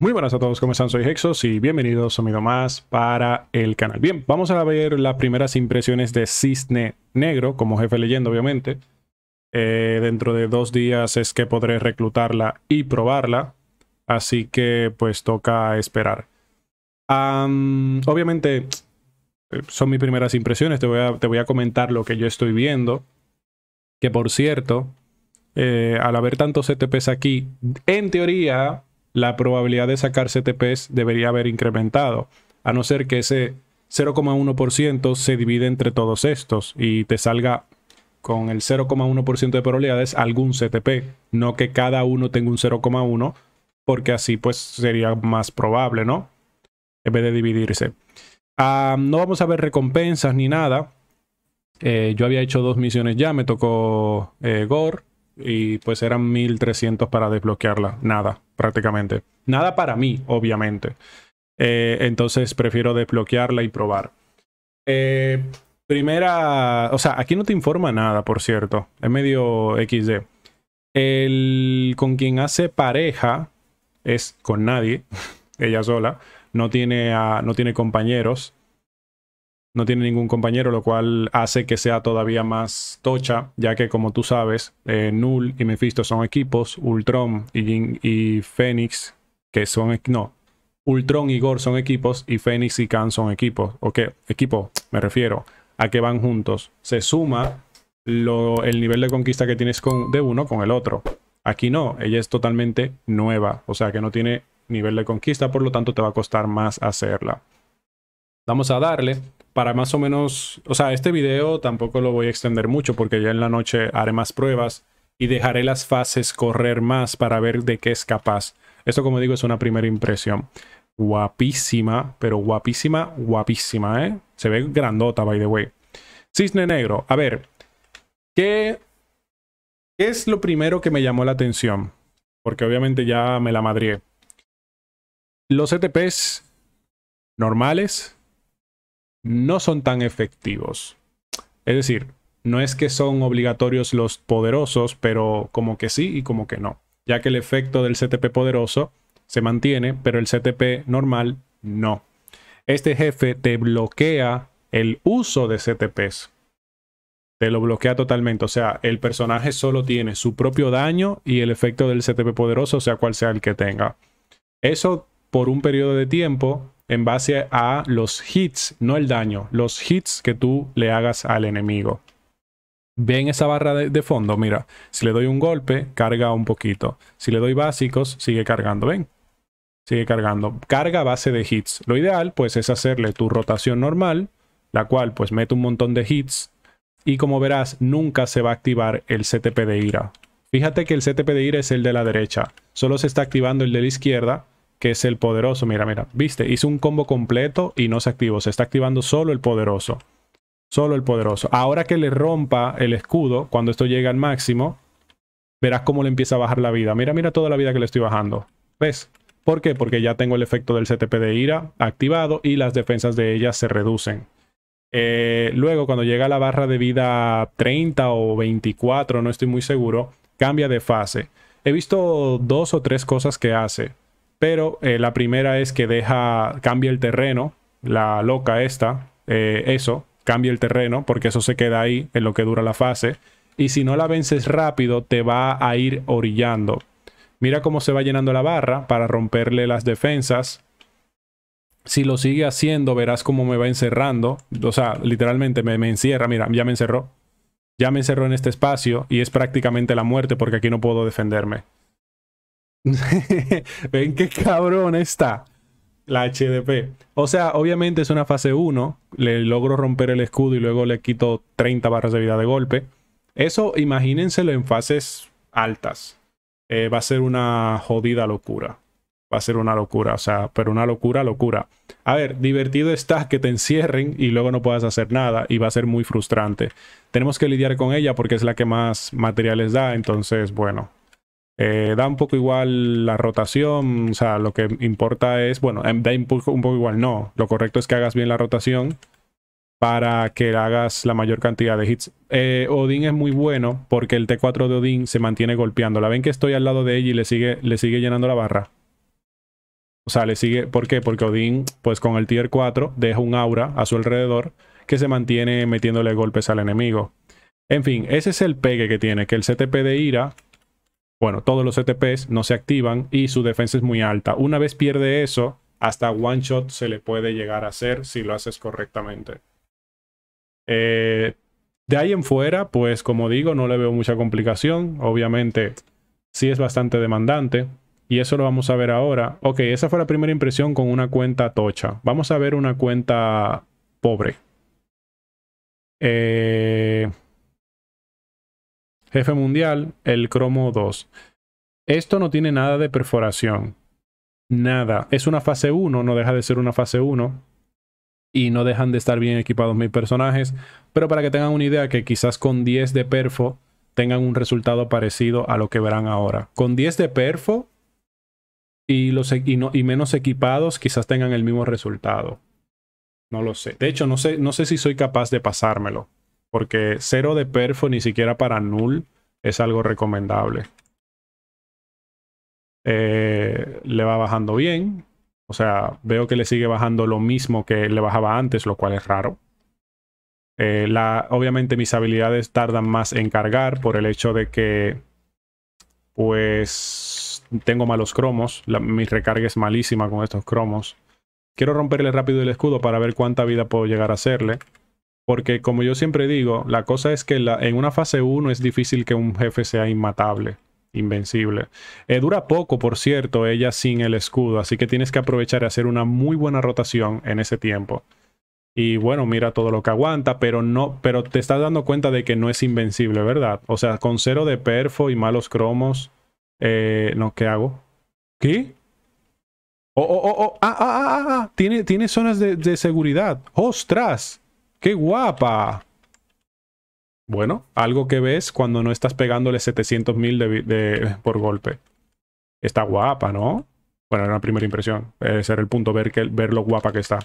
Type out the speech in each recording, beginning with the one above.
Muy buenas a todos, ¿cómo están? Soy Hexos y bienvenidos a un más para el canal. Bien, vamos a ver las primeras impresiones de Cisne Negro como jefe leyendo obviamente. Eh, dentro de dos días es que podré reclutarla y probarla, así que pues toca esperar. obviamente eh, son mis primeras impresiones, te voy, a, comentar lo que yo estoy viendo. Que por cierto, eh, al haber tantos CTPs e aquí, en teoría la probabilidad de sacar CTPs debería haber incrementado, a no ser que ese 0,1% se divide entre todos estos y te salga con el 0,1% de probabilidades algún CTP, no que cada uno tenga un 0,1, porque así pues sería más probable, ¿no? En vez de dividirse. no vamos a ver recompensas ni nada. Eh, yo había hecho dos misiones ya, me tocó eh, Gore y pues eran 1300 para desbloquearla. Nada, prácticamente. Nada para mí, obviamente. Eh, entonces prefiero desbloquearla y probar. Eh, primera, o sea, aquí no te informa nada, por cierto. Es medio XD. El con quien hace pareja es con nadie, ella sola. No tiene, no tiene compañeros no tiene ningún compañero, lo cual hace que sea todavía más tocha, ya que como tú sabes, eh, Null y Mephisto son equipos, Ultron y, y Fénix, que son, no, Ultron y Gore son equipos y Fénix y Khan son equipos, ¿ok? equipo, me refiero, a que van juntos. Se suma el nivel de conquista que tienes de uno con el otro. Aquí no, ella es totalmente nueva, o sea que no tiene nivel de conquista, por lo tanto te va a costar más hacerla. Vamos a darle para más o menos, o sea, este video tampoco lo voy a extender mucho porque ya en la noche haré más pruebas y dejaré las fases correr más para ver de qué es capaz. Esto, como digo, es una primera impresión. Guapísima, pero guapísima, guapísima, ¿eh? Se ve grandota, by the way. Cisne negro, a ver, ¿qué, es lo primero que me llamó la atención? Porque obviamente ya me la madrié. Los ETPs normales, no son tan efectivos. Es decir, no es que son obligatorios los poderosos, pero como que sí y como que no, ya que el efecto del CTP poderoso se mantiene, pero el CTP normal no. Este jefe te bloquea el uso de CTPs. Te lo bloquea totalmente. O sea, el personaje solo tiene su propio daño y el efecto del CTP poderoso, sea cual sea el que tenga. Eso por un periodo de tiempo en base a los hits, no el daño, los hits que tú le hagas al enemigo. Ven esa barra de, fondo, mira, si le doy un golpe, carga un poquito. Si le doy básicos, sigue cargando, ven. Sigue cargando. Carga base de hits. Lo ideal, pues, es hacerle tu rotación normal, la cual, pues, mete un montón de hits. Y como verás, nunca se va a activar el CTP de ira. Fíjate que el CTP de ira es el de la derecha. Solo se está activando el de la izquierda que es el poderoso. Mira, mira, viste, hizo un combo completo y no se activó. Se está activando solo el poderoso. Solo el poderoso. Ahora que le rompa el escudo, cuando esto llega al máximo, verás cómo le empieza a bajar la vida. Mira, mira toda la vida que le estoy bajando. ¿Ves? ¿Por qué? Porque ya tengo el efecto del CTP de ira activado y las defensas de ella se reducen. Eh, luego, cuando llega a la barra de vida 30 o 24, no estoy muy seguro, cambia de fase. He visto dos o tres cosas que hace. Pero eh, la primera es que deja, cambia el terreno, la loca esta, eh, eso, cambia el terreno, porque eso se queda ahí en lo que dura la fase. Y si no la vences rápido, te va a ir orillando. Mira cómo se va llenando la barra para romperle las defensas. Si lo sigue haciendo, verás cómo me va encerrando. O sea, literalmente me encierra. Mira, ya me encerró. Ya me encerró en este espacio y es prácticamente la muerte porque aquí no puedo defenderme. Ven qué cabrón está la HDP. O sea, obviamente es una fase 1. Le logro romper el escudo y luego le quito 30 barras de vida de golpe. Eso imagínenselo en fases altas. Eh, va a ser una jodida locura. Va a ser una locura, o sea, pero una locura, locura. A ver, divertido está que te encierren y luego no puedas hacer nada y va a ser muy frustrante. Tenemos que lidiar con ella porque es la que más materiales da, entonces, bueno, eh, da un poco igual la rotación, o sea, lo que importa es, bueno, em, da un poco, igual, no. Lo correcto es que hagas bien la rotación para que hagas la mayor cantidad de hits. Eh, Odin es muy bueno porque el T4 de Odin se mantiene golpeando. La ven que estoy al lado de ella y le sigue, le sigue llenando la barra. O sea, le sigue. ¿Por qué? Porque Odin, pues con el tier 4, deja un aura a su alrededor que se mantiene metiéndole golpes al enemigo. En fin, ese es el pegue que tiene, que el CTP de ira bueno, todos los ETPs no se activan y su defensa es muy alta. Una vez pierde eso, hasta one shot se le puede llegar a hacer si lo haces correctamente. Eh, de ahí en fuera, pues como digo, no le veo mucha complicación. Obviamente, sí es bastante demandante. Y eso lo vamos a ver ahora. Ok, esa fue la primera impresión con una cuenta tocha. Vamos a ver una cuenta pobre. Eh, Jefe mundial, el cromo 2. Esto no tiene nada de perforación. Nada. Es una fase 1, no deja de ser una fase 1. Y no dejan de estar bien equipados mis personajes. Pero para que tengan una idea que quizás con 10 de perfo tengan un resultado parecido a lo que verán ahora. Con 10 de perfo y, los, menos equipados quizás tengan el mismo resultado. No lo sé. De hecho, no sé, no sé si soy capaz de pasármelo. Porque cero de perfo ni siquiera para null es algo recomendable. Eh, le va bajando bien. O sea, veo que le sigue bajando lo mismo que le bajaba antes, lo cual es raro. Eh, obviamente mis habilidades tardan más en cargar por el hecho de que pues tengo malos cromos. mi recarga es malísima con estos cromos. Quiero romperle rápido el escudo para ver cuánta vida puedo llegar a hacerle. Porque como yo siempre digo, la cosa es que en una fase 1 es difícil que un jefe sea inmatable, invencible. Eh, dura poco, por cierto, ella sin el escudo, así que tienes que aprovechar y hacer una muy buena rotación en ese tiempo. Y bueno, mira todo lo que aguanta, pero no, pero te estás dando cuenta de que no es invencible, ¿verdad? O sea, con cero de perfo y malos cromos, eh, no, ¿qué hago? ¿Qué? Oh, oh, oh, oh. Ah, ah, ah, ah, ah, tiene, tiene zonas de, de seguridad. ¡Ostras! ¡Qué guapa! Bueno, algo que ves cuando no estás pegándole 700.000 por golpe. Está guapa, ¿no? Bueno, era una primera impresión. Ese era el punto, ver, que, ver lo guapa que está.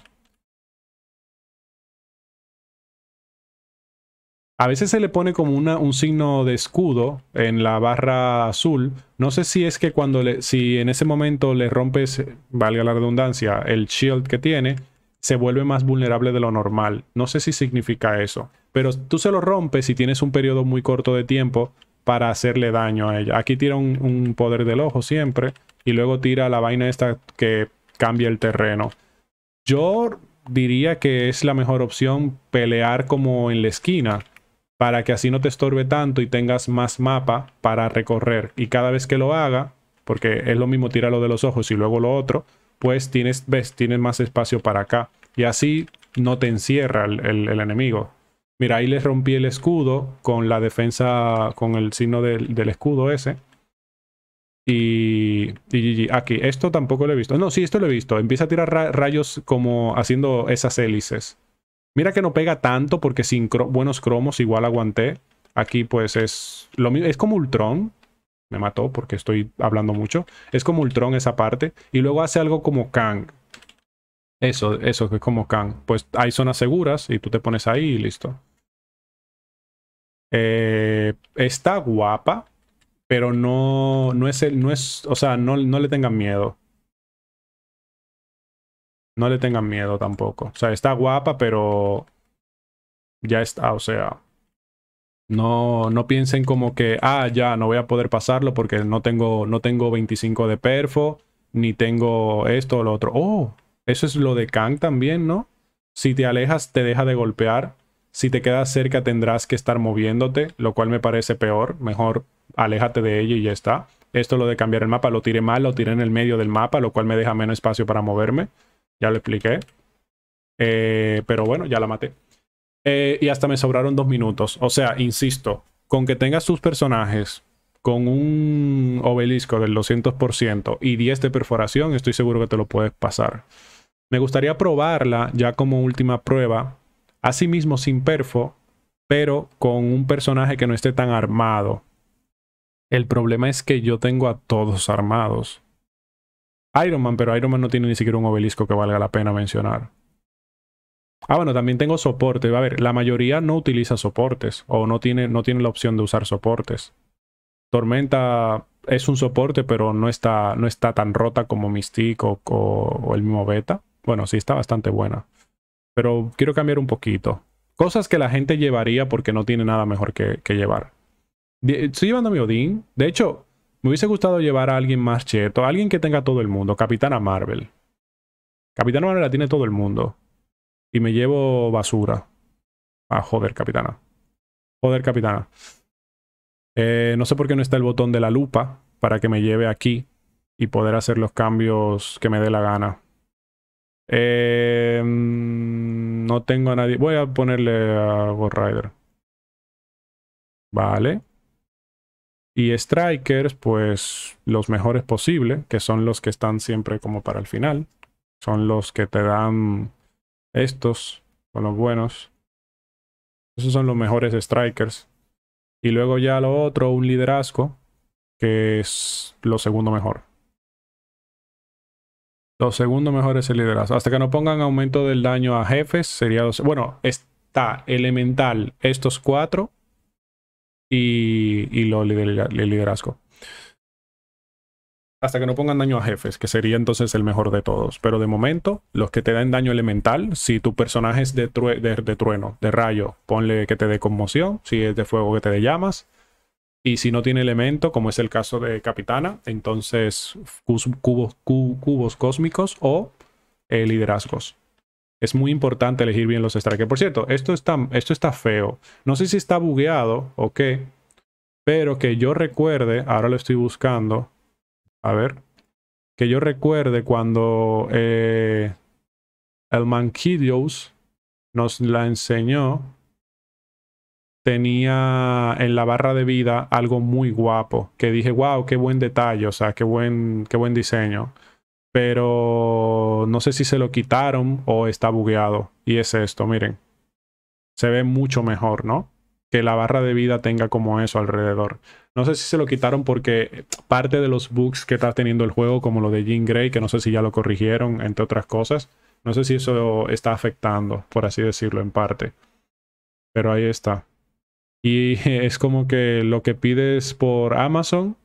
A veces se le pone como un signo de escudo en la barra azul. No sé si es que cuando le, si en ese momento le rompes, valga la redundancia, el shield que tiene, se vuelve más vulnerable de lo normal. No sé si significa eso, pero tú se lo rompes y tienes un periodo muy corto de tiempo para hacerle daño a ella. Aquí tira un, poder del ojo siempre y luego tira la vaina esta que cambia el terreno. Yo diría que es la mejor opción pelear como en la esquina para que así no te estorbe tanto y tengas más mapa para recorrer. Y cada vez que lo haga, porque es lo mismo tira lo de los ojos y luego lo otro, pues tienes, ves, tienes más espacio para acá. Y así no te encierra el, enemigo. Mira, ahí les rompí el escudo con la defensa, con el signo del, escudo ese. Y, y, aquí, esto tampoco lo he visto. No, sí, esto lo he visto. Empieza a tirar rayos como haciendo esas hélices. Mira que no pega tanto porque sin buenos cromos igual aguanté. Aquí pues es lo mismo, es como Ultron, me mató porque estoy hablando mucho. Es como Ultron esa parte. Y luego hace algo como Kang. Eso, eso que es como Kang. Pues hay zonas seguras y tú te pones ahí y listo. Eh, está guapa, pero no, no es el, no es, o sea, no, no le tengan miedo. No le tengan miedo tampoco. O sea, está guapa, pero ya está, o sea, no, no piensen como que, ah, ya, no voy a poder pasarlo porque no tengo, no tengo 25 de perfo, ni tengo esto o lo otro. Oh, eso es lo de Kang también, ¿no? Si te alejas, te deja de golpear. Si te quedas cerca, tendrás que estar moviéndote, lo cual me parece peor. Mejor aléjate de ella y ya está. Esto lo de cambiar el mapa, lo tiré mal, lo tiré en el medio del mapa, lo cual me deja menos espacio para moverme. Ya lo expliqué. Eh, pero bueno, ya la maté. Eh, y hasta me sobraron dos minutos. O sea, insisto, con que tengas sus personajes con un obelisco del 200% y 10 de perforación, estoy seguro que te lo puedes pasar. Me gustaría probarla ya como última prueba, así mismo sin perfo, pero con un personaje que no esté tan armado. El problema es que yo tengo a todos armados. Iron Man, pero Iron Man no tiene ni siquiera un obelisco que valga la pena mencionar. Ah, bueno, también tengo soporte. A ver, la mayoría no utiliza soportes o no tiene, la opción de usar soportes. Tormenta es un soporte, pero no está, tan rota como Mystic o, el mismo beta. Bueno, sí está bastante buena. Pero quiero cambiar un poquito. Cosas que la gente llevaría porque no tiene nada mejor que, que llevar. Estoy llevando a mi Odin. De hecho, me hubiese gustado llevar a alguien más cheto. Alguien que tenga todo el mundo. Capitana Marvel. Capitana Marvel la tiene todo el mundo. Y me llevo basura. Ah, joder, capitana. Joder, capitana. Eh, no sé por qué no está el botón de la lupa para que me lleve aquí y poder hacer los cambios que me dé la gana. Eh, mm, no tengo a nadie. Voy a ponerle a Ghost Rider. Vale. Y Strikers, pues los mejores posibles. que son los que están siempre como para el final. Son los que te dan estos son los buenos. Esos son los mejores strikers. Y luego ya lo otro, un liderazgo, que es lo segundo mejor. Lo segundo mejor es el liderazgo. Hasta que no pongan aumento del daño a jefes, sería... Bueno, está elemental estos cuatro y, y lo liderazgo hasta que no pongan daño a jefes, que sería entonces el mejor de todos. Pero de momento, los que te dan daño elemental, si tu personaje es de, trueno, de rayo, ponle que te dé conmoción, si es de fuego que te dé llamas. Y si no tiene elemento, como es el caso de Capitana, entonces cubos, cósmicos o eh, liderazgos. Es muy importante elegir bien los strikes. Por cierto, esto está, esto está feo. No sé si está bugueado o qué, pero que yo recuerde, ahora lo estoy buscando. A ver. Que yo recuerde cuando eh, el Manquidios nos la enseñó. Tenía en la barra de vida algo muy guapo. Que dije, wow, qué buen detalle. O sea, qué buen, qué buen diseño. Pero no sé si se lo quitaron o está bugueado. Y es esto, miren. Se ve mucho mejor, ¿no? Que la barra de vida tenga como eso alrededor. No sé si se lo quitaron porque parte de los bugs que está teniendo el juego, como lo de Jean Grey, que no sé si ya lo corrigieron, entre otras cosas, no sé si eso está afectando, por así decirlo, en parte. Pero ahí está. Y es como que lo que pides por Amazon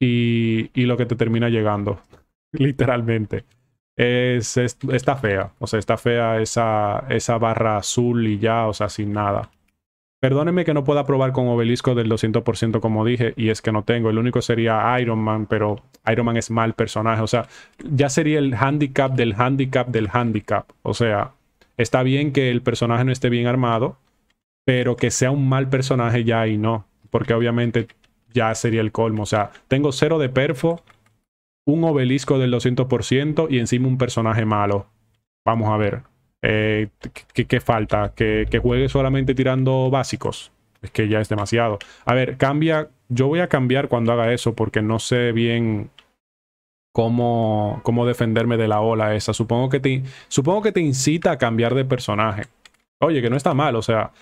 y, lo que te termina llegando, literalmente. está fea, o sea, está fea esa, esa barra azul y ya, o sea, sin nada. Perdóneme que no pueda probar con obelisco del 200% como dije, y es que no tengo. El único sería Iron Man, pero Iron Man es mal personaje. O sea, ya sería el handicap del handicap del handicap. O sea, está bien que el personaje no esté bien armado, pero que sea un mal personaje ya y no. Porque obviamente ya sería el colmo. O sea, tengo cero de perfo, un obelisco del 200% y encima un personaje malo. Vamos a ver. Eh, qué que, falta, que, que, juegue solamente tirando básicos. Es que ya es demasiado. A ver, cambia. Yo voy a cambiar cuando haga eso porque no sé bien cómo, cómo defenderme de la ola esa. Supongo que, te, supongo que te incita a cambiar de personaje. Oye, que no está mal, o sea,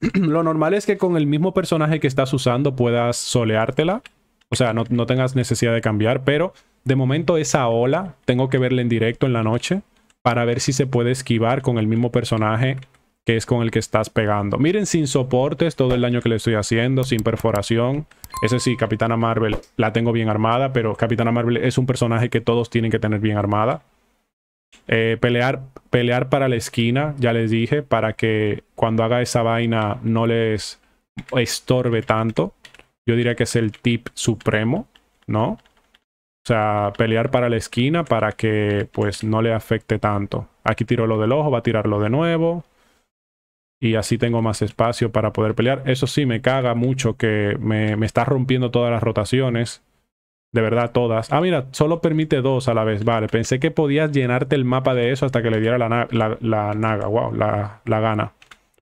lo normal es que con el mismo personaje que estás usando puedas soleártela. O sea, no, no tengas necesidad de cambiar, pero de momento esa ola tengo que verla en directo en la noche para ver si se puede esquivar con el mismo personaje que es con el que estás pegando. Miren, sin soportes, todo el daño que le estoy haciendo, sin perforación. Ese sí, Capitana Marvel la tengo bien armada, pero Capitana Marvel es un personaje que todos tienen que tener bien armada. Eh, pelear, pelear para la esquina, ya les dije, para que cuando haga esa vaina no les estorbe tanto. Yo diría que es el tip supremo, ¿no? O sea, pelear para la esquina para que pues no le afecte tanto. Aquí tiro lo del ojo, va a tirarlo de nuevo. Y así tengo más espacio para poder pelear. Eso sí, me caga mucho que me, me está rompiendo todas las rotaciones. De verdad, todas. Ah, mira, solo permite dos a la vez. Vale, pensé que podías llenarte el mapa de eso hasta que le diera la, la, la naga. Wow, la, la gana.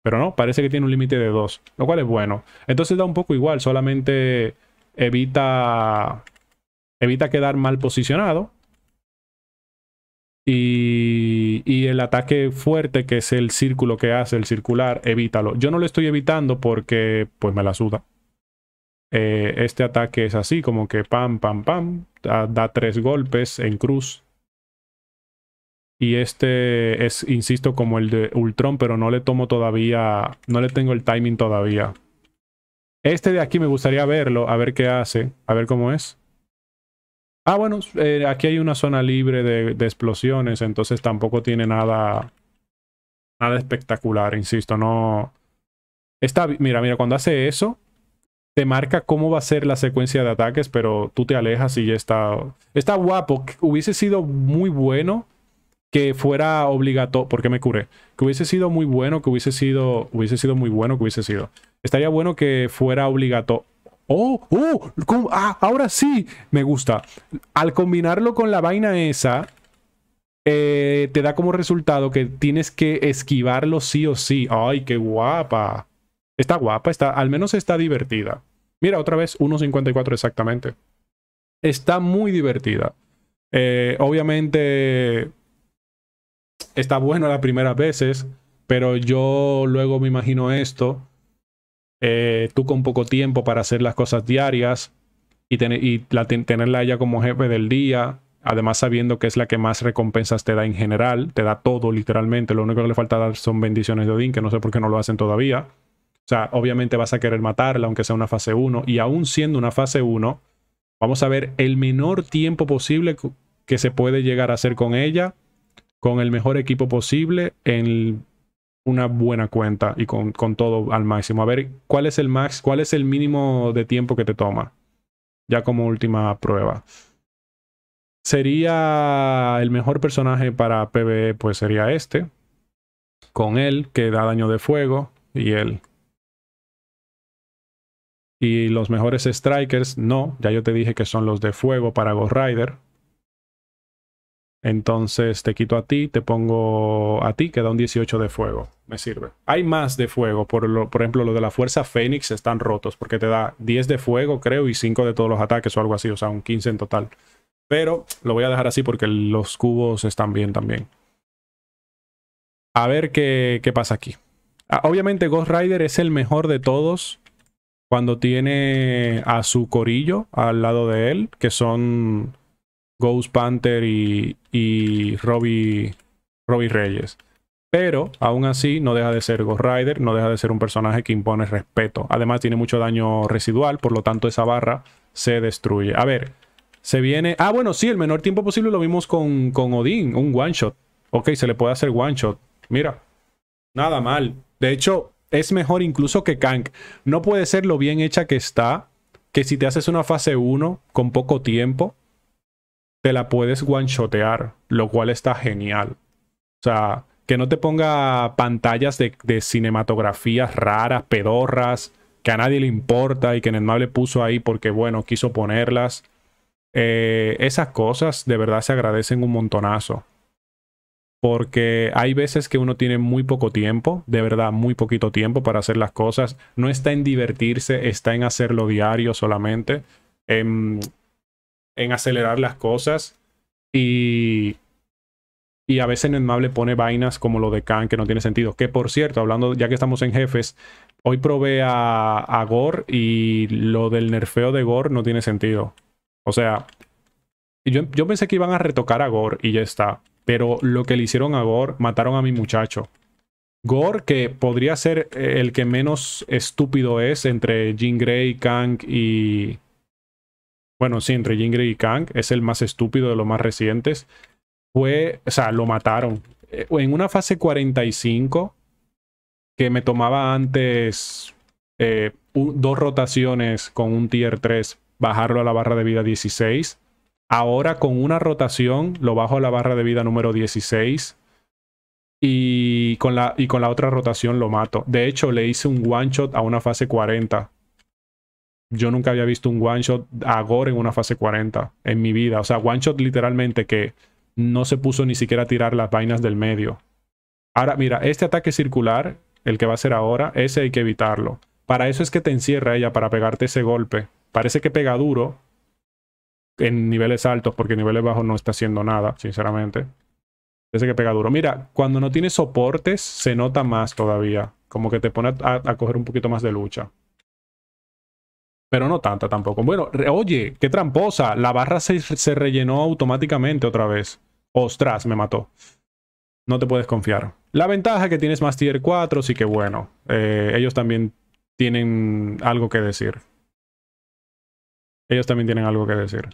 Pero no, parece que tiene un límite de dos. Lo cual es bueno. Entonces da un poco igual, solamente evita evita quedar mal posicionado. Y, el ataque fuerte, que es el círculo que hace, el circular, evítalo. Yo no lo estoy evitando porque pues me la suda. Eh, este ataque es así, como que pam, pam, pam, da, da tres golpes en cruz. Y este es, insisto, como el de Ultron, pero no le tomo todavía, no le tengo el timing todavía. Este de aquí me gustaría verlo, a ver qué hace, a ver cómo es. Ah, bueno, eh, aquí hay una zona libre de, explosiones, entonces tampoco tiene nada, nada espectacular, insisto, no... Está, mira, mira, cuando hace eso, te marca cómo va a ser la secuencia de ataques, pero tú te alejas y ya está... Está guapo, hubiese sido muy bueno que fuera obligatorio, porque me curé, que hubiese sido muy bueno, que hubiese sido, hubiese sido muy bueno, que hubiese sido. Estaría bueno que fuera obligatorio Oh, oh, ah, ahora sí, me gusta. Al combinarlo con la vaina esa, eh, te da como resultado que tienes que esquivarlo sí o sí. Ay, qué guapa. Está guapa, está, al menos está divertida. Mira, otra vez, 1.54 exactamente. Está muy divertida. Eh, obviamente, está bueno las primeras veces, pero yo luego me imagino esto eh, tú con poco tiempo para hacer las cosas diarias y, y tenerla ella como jefe del día, además sabiendo que es la que más recompensas te da en general, te da todo literalmente, lo único que le falta dar son bendiciones de Odín, que no sé por qué no lo hacen todavía. O sea, obviamente vas a querer matarla, aunque sea una fase 1, y aún siendo una fase 1, vamos a ver el menor tiempo posible que se puede llegar a hacer con ella, con el mejor equipo posible, en una buena cuenta y con, todo al máximo. A ver, ¿cuál es el max? ¿Cuál es el mínimo de tiempo que te toma? Ya como última prueba. Sería el mejor personaje para PvE, pues sería este. Con él, que da daño de fuego. Y él. Y los mejores strikers, no. Ya yo te dije que son los de fuego para Ghost Rider. Entonces te quito a ti, te pongo a ti, queda un 18 de fuego. Me sirve. Hay más de fuego. Por, por ejemplo, lo de la fuerza Fénix están rotos porque te da 10 de fuego, creo, y 5 de todos los ataques o algo así. O sea, un 15 en total. Pero lo voy a dejar así porque los cubos están bien también. A ver qué, qué pasa aquí. Ah, obviamente Ghost Rider es el mejor de todos cuando tiene a su corillo al lado de él, que son Ghost Panther y, y Robbie, Reyes. Pero aún así no deja de ser Ghost Rider, no deja de ser un personaje que impone respeto. Además tiene mucho daño residual, por lo tanto esa barra se destruye. A ver, se viene... Ah, bueno, sí, el menor tiempo posible lo vimos con, con Odín, un one shot. Ok, se le puede hacer one shot. Mira, nada mal. De hecho, es mejor incluso que Kank. No puede ser lo bien hecha que está, que si te haces una fase 1 con poco tiempo, te la puedes guanchotear, lo cual está genial. O sea, que no te ponga pantallas de, cinematografías raras, pedorras, que a nadie le importa y que el le puso ahí porque, bueno, quiso ponerlas. Eh, esas cosas de verdad se agradecen un montonazo. Porque hay veces que uno tiene muy poco tiempo, de verdad muy poquito tiempo para hacer las cosas. No está en divertirse, está en hacerlo diario solamente. En em, en acelerar las cosas y, y a veces el le pone vainas como lo de Kang que no tiene sentido. Que por cierto, hablando ya que estamos en jefes, hoy probé a, Gore y lo del nerfeo de Gore no tiene sentido. O sea, yo, yo pensé que iban a retocar a Gore y ya está. Pero lo que le hicieron a Gore, mataron a mi muchacho. Gore, que podría ser el que menos estúpido es entre Jean Grey, Kang y, bueno, sí, entre Jingre y Kang, es el más estúpido de los más recientes, fue, o sea, lo mataron. Eh, en una fase 45, que me tomaba antes eh, dos rotaciones con un tier 3, bajarlo a la barra de vida 16. Ahora con una rotación lo bajo a la barra de vida número 16. Y con, la, y con la otra rotación lo mato. De hecho, le hice un one shot a una fase 40 yo nunca había visto un one shot a en una fase 40 en mi vida. O sea, one shot literalmente que no se puso ni siquiera a tirar las vainas del medio. Ahora, mira, este ataque circular, el que va a ser ahora, ese hay que evitarlo. Para eso es que te encierra ella, para pegarte ese golpe. Parece que pega duro en niveles altos, porque en niveles bajos no está haciendo nada, sinceramente. Parece que pega duro. Mira, cuando no tiene soportes, se nota más todavía. Como que te pone a coger un poquito más de lucha pero no tanta tampoco. Bueno, oye, qué tramposa. La barra se, rellenó automáticamente otra vez. Ostras, me mató. No te puedes confiar. La ventaja que tienes más tier 4, sí que bueno. Eh, ellos también tienen algo que decir. Ellos también tienen algo que decir.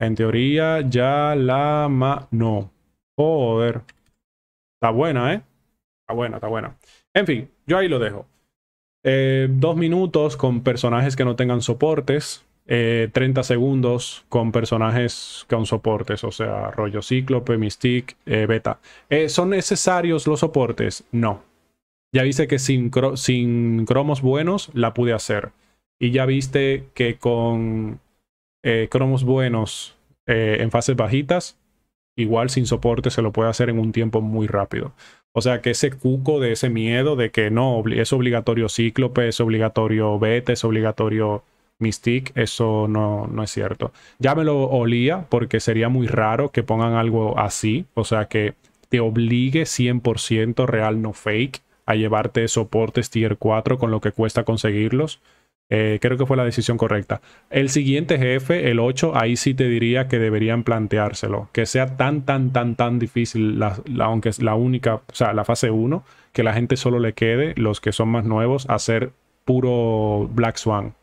En teoría, ya la ma... No. Joder. Está buena, ¿eh? Está buena, está buena. En fin, yo ahí lo dejo. Eh, dos minutos con personajes que no tengan soportes. 30 eh, segundos con personajes con soportes, o sea, rollo Cíclope, Mystique, eh, Beta. ¿Son necesarios los soportes? No. Ya viste que sin, cromos buenos la pude hacer. Y ya viste que con cromos buenos en fases bajitas, igual sin soporte se lo puede hacer en un tiempo muy rápido. O sea, que ese cuco de ese miedo de que no, es obligatorio Cíclope, es obligatorio Beta, es obligatorio Mystique, eso no, no es cierto. Ya me lo olía porque sería muy raro que pongan algo así, o sea, que te obligue 100% real, no fake, a llevarte soportes tier 4 con lo que cuesta conseguirlos. Eh, creo que fue la decisión correcta. El siguiente jefe, el 8, ahí sí te diría que deberían planteárselo. Que sea tan, tan, tan, tan difícil, la, aunque es la única, o sea, la fase 1, que la gente solo le quede, los que son más nuevos, hacer puro Black Swan.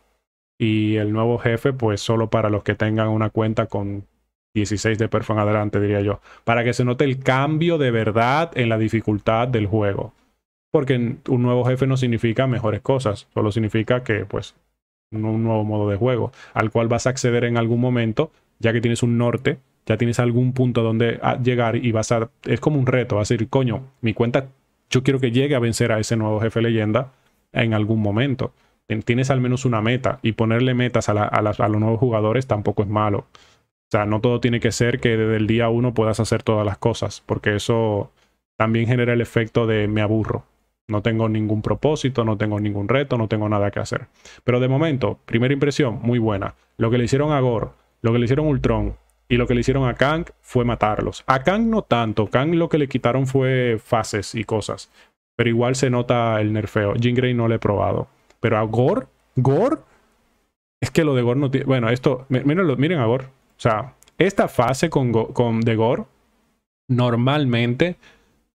Y el nuevo jefe, pues solo para los que tengan una cuenta con 16 de perfume adelante, diría yo. Para que se note el cambio de verdad en la dificultad del juego porque un nuevo jefe no significa mejores cosas, solo significa que pues un nuevo modo de juego al cual vas a acceder en algún momento, ya que tienes un norte, ya tienes algún punto donde ah, llegar y vas a es como un reto, vas a decir, coño, mi cuenta yo quiero que llegue a vencer a ese nuevo jefe leyenda en algún momento. Tienes al menos una meta y ponerle metas a, a los nuevos jugadores tampoco es malo. O sea, no todo tiene que ser que desde el día uno puedas hacer todas las cosas, porque eso también genera el efecto de me aburro. No tengo ningún propósito, no tengo ningún reto, no tengo nada que hacer. Pero de momento, primera impresión, muy buena. Lo que le hicieron a Gore, lo que le hicieron a Ultron y lo que le hicieron a Kang fue matarlos. A Kang no tanto, Kang lo que le quitaron fue fases y cosas. Pero igual se nota el nerfeo. Jean Grey no lo he probado. Pero a Gore, Gore, es que lo de Gore no tiene... Bueno, esto, miren, miren a Gore. O sea, esta fase con, con, de Gore normalmente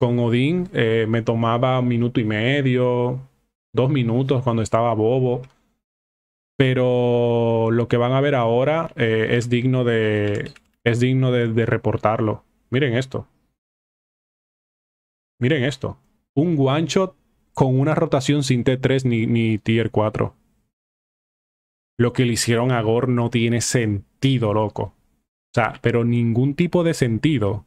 con Odín eh, me tomaba un minuto y medio, dos minutos cuando estaba bobo. Pero lo que van a ver ahora eh, es digno de. Es digno de, reportarlo. Miren esto. Miren esto. Un guancho con una rotación sin T3 ni, ni tier 4. Lo que le hicieron a Gore no tiene sentido, loco. O sea, pero ningún tipo de sentido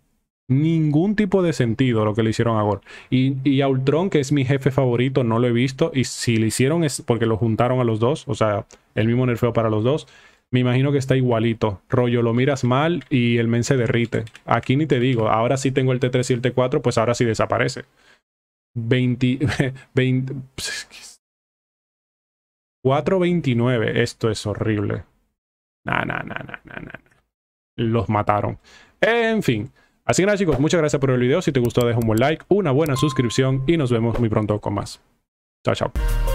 ningún tipo de sentido lo que le hicieron a Gore. Y, y, a Ultron, que es mi jefe favorito, no lo he visto. Y si le hicieron es porque lo juntaron a los dos, o sea, el mismo nerfeo para los dos. Me imagino que está igualito. Rollo, lo miras mal y el men se derrite. Aquí ni te digo, ahora sí tengo el T3 y el T4, pues ahora sí desaparece. 20, 20 4.29, esto es horrible. na na na na na Los mataron. En fin, Así que nada chicos, muchas gracias por el video. Si te gustó deja un buen like, una buena suscripción y nos vemos muy pronto con más. Chao, chao.